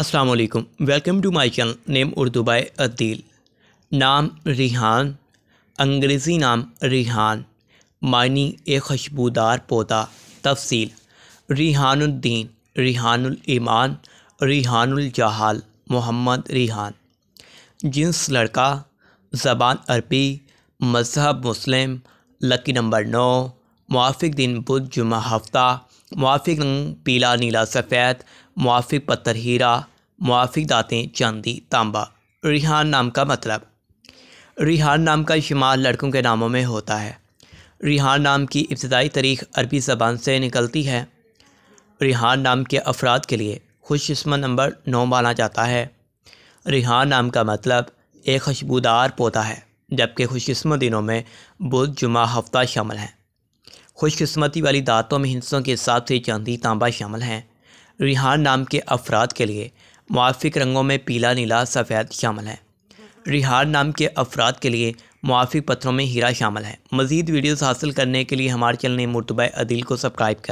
अस्सलाम वालेकुम welcome to my channel name Urdu by Adeel नाम रिहान अंग्रेज़ी नाम रिहान मानी एक खुशबूदार पौधा तफसील रिहानुद्दीन रिहानुल ईमान रिहानुल जहाल मोहम्मद रिहान जिन्स लड़का ज़बान अरबी मजहब मुस्लिम लकी नंबर नौ मुआफिक दिन बुध जुमा हफ्ता मुआफ़ रंग पीला नीला सफ़ेद मुआफ़ पत्थर हीरा मुआफिक दातें चांदी तांबा रिहान नाम का मतलब रिहान नाम का शुमार लड़कों के नामों में होता है रिहान नाम की इब्तदाई तारीख अरबी ज़बान से निकलती है रिहान नाम के अफराद के लिए खुशस्म नंबर नौ माना जाता है रिहान नाम का मतलब एक खुशबूदार पौधा है जबकि खुशकस्मत दिनों में बुध जुमा हफ्ता शामिल हैं खुशकस्मती वाली दातों में हिंसों के हिसाब से चांदी तांबा शामिल हैं रिहान नाम के अफराद के लिए मुआफ़ रंगों में पीला नीला सफ़ेद शामिल है रिहान नाम के अफराद के लिए मुआफ़ पत्थरों में हीरा शामिल है मज़ीद वीडियोज़ हासिल करने के लिए हमारे चैनल मुतबा अदील को सब्सक्राइब करें